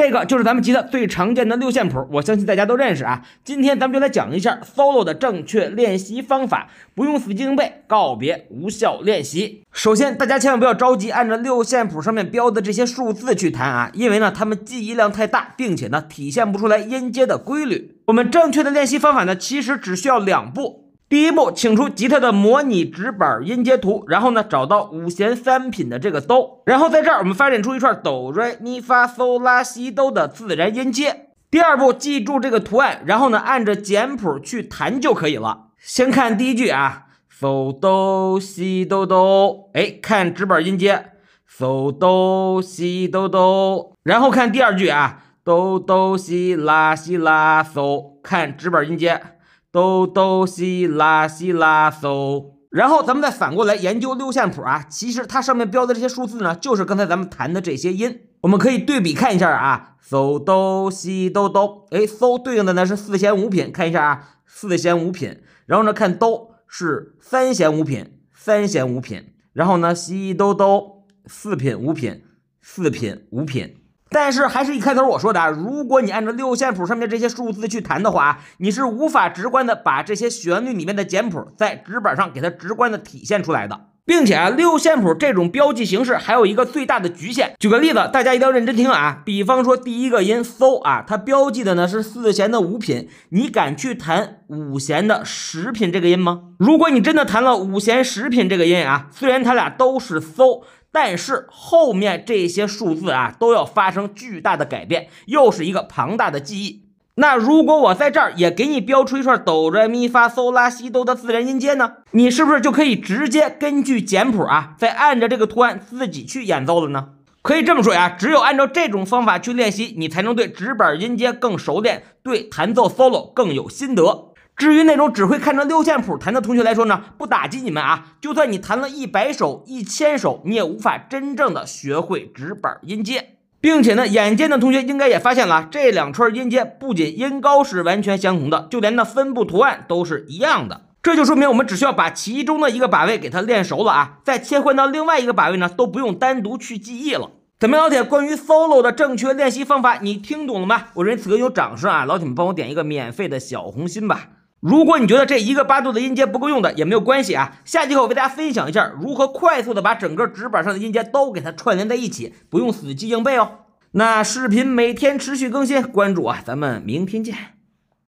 这个就是咱们吉他最常见的六线谱，我相信大家都认识啊。今天咱们就来讲一下 solo 的正确练习方法，不用死记硬背，告别无效练习。首先，大家千万不要着急，按照六线谱上面标的这些数字去弹啊，因为呢，他们记忆量太大，并且呢，体现不出来音阶的规律。我们正确的练习方法呢，其实只需要两步。第一步，请出吉他的模拟指板音阶图，然后呢，找到五弦三品的这个哆，然后在这儿我们发展出一串哆瑞咪发嗦拉西哆的自然音阶。第二步，记住这个图案，然后呢，按着简谱去弹就可以了。先看第一句啊，嗦哆西哆哆，哎，看指板音阶，嗦哆西哆哆，然后看第二句啊，哆哆西拉西拉嗦，看指板音阶。哆哆西拉西拉嗦，然后咱们再反过来研究六线谱啊。其实它上面标的这些数字呢，就是刚才咱们弹的这些音。我们可以对比看一下啊，嗦哆西哆哆，哎，嗦对应的呢是四弦五品，看一下啊，四弦五品。然后呢，看哆是三弦五品，三弦五品。然后呢，西哆哆四品五品，四品五品。但是，还是一开头我说的啊，如果你按照六线谱上面这些数字去弹的话啊，你是无法直观的把这些旋律里面的简谱在纸板上给它直观的体现出来的。并且啊，六线谱这种标记形式还有一个最大的局限。举个例子，大家一定要认真听啊，比方说第一个音 so 啊，它标记的呢是四弦的五品，你敢去弹五弦的十品这个音吗？如果你真的弹了五弦十品这个音啊，虽然它俩都是 so。但是后面这些数字啊，都要发生巨大的改变，又是一个庞大的记忆。那如果我在这儿也给你标出一串哆来咪发嗦拉西哆的自然音阶呢，你是不是就可以直接根据简谱啊，再按着这个图案自己去演奏了呢？可以这么说呀，只有按照这种方法去练习，你才能对纸板音阶更熟练，对弹奏 solo 更有心得。至于那种只会看着六线谱弹的同学来说呢，不打击你们啊，就算你弹了一百首、一千首，你也无法真正的学会指板音阶，并且呢，眼尖的同学应该也发现了这两串音阶不仅音高是完全相同的，就连那分布图案都是一样的。这就说明我们只需要把其中的一个把位给它练熟了啊，再切换到另外一个把位呢，都不用单独去记忆了。怎么样，老铁，关于 solo 的正确练习方法，你听懂了吗？我认为此刻有掌声啊，老铁们帮我点一个免费的小红心吧。如果你觉得这一个八度的音阶不够用的，也没有关系啊。下节课我为大家分享一下如何快速的把整个纸板上的音阶都给它串联在一起，不用死记硬背哦。那视频每天持续更新，关注啊，咱们明天见。